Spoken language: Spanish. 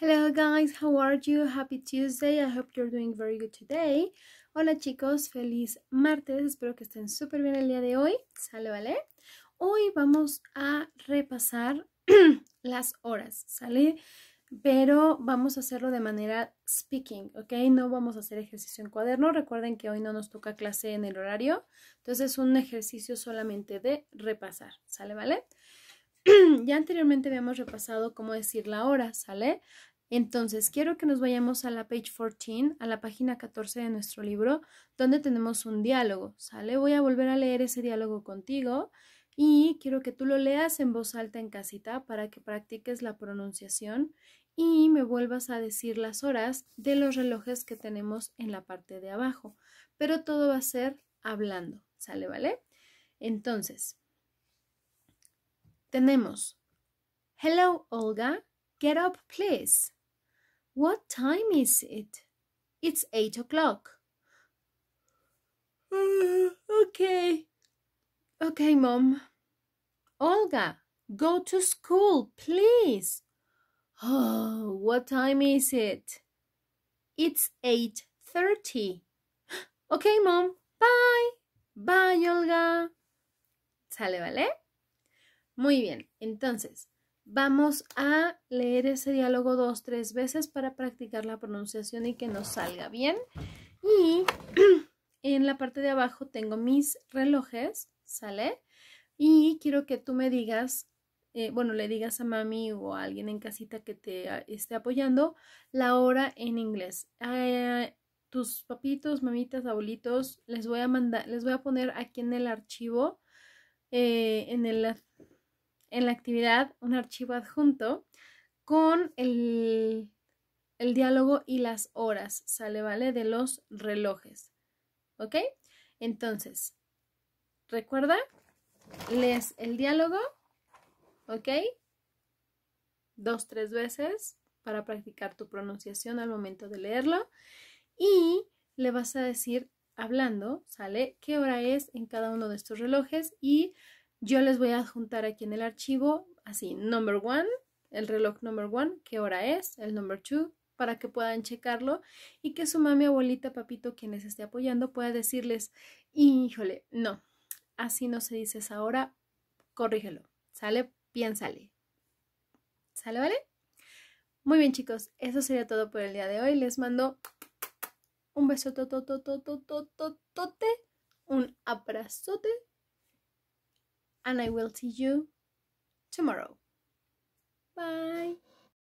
Hello guys, how are you? Happy Tuesday. I hope you're doing very good today. Hola chicos, feliz martes. Espero que estén súper bien el día de hoy. Sale, ¿vale? Hoy vamos a repasar las horas, ¿sale? Pero vamos a hacerlo de manera speaking, ¿ok? No vamos a hacer ejercicio en cuaderno. Recuerden que hoy no nos toca clase en el horario. Entonces es un ejercicio solamente de repasar, ¿sale, vale? ya anteriormente habíamos repasado cómo decir la hora, ¿sale? Entonces, quiero que nos vayamos a la page 14, a la página 14 de nuestro libro, donde tenemos un diálogo, ¿sale? Voy a volver a leer ese diálogo contigo y quiero que tú lo leas en voz alta en casita para que practiques la pronunciación y me vuelvas a decir las horas de los relojes que tenemos en la parte de abajo. Pero todo va a ser hablando, ¿sale? ¿Vale? Entonces, Tenemos Hello, Olga. Get up, please. What time is it? It's eight o'clock. Uh, okay. Okay, Mom. Olga, go to school, please. Oh, what time is it? It's 8:30. Okay, Mom. Bye. Bye, Olga. ¿Sale, vale? Muy bien, entonces vamos a leer ese diálogo dos, tres veces para practicar la pronunciación y que nos salga bien. Y en la parte de abajo tengo mis relojes, ¿sale? Y quiero que tú me digas, eh, bueno, le digas a mami o a alguien en casita que te esté apoyando la hora en inglés. A eh, tus papitos, mamitas, abuelitos, les voy a mandar, les voy a poner aquí en el archivo, eh, en el en la actividad un archivo adjunto con el, el diálogo y las horas, ¿sale? ¿Vale? De los relojes. ¿Ok? Entonces, recuerda, lees el diálogo, ¿ok? Dos, tres veces para practicar tu pronunciación al momento de leerlo. Y le vas a decir hablando, ¿sale? ¿Qué hora es en cada uno de estos relojes? Y yo les voy a adjuntar aquí en el archivo, así, number one, el reloj number one, qué hora es, el number two, para que puedan checarlo y que su mami, abuelita, papito, quien les esté apoyando, pueda decirles, híjole, no, así no se dice esa hora, corrígelo, ¿sale? Piénsale. ¿Sale, vale? Muy bien, chicos, eso sería todo por el día de hoy. Les mando un beso, un abrazote and I will see you tomorrow. Bye.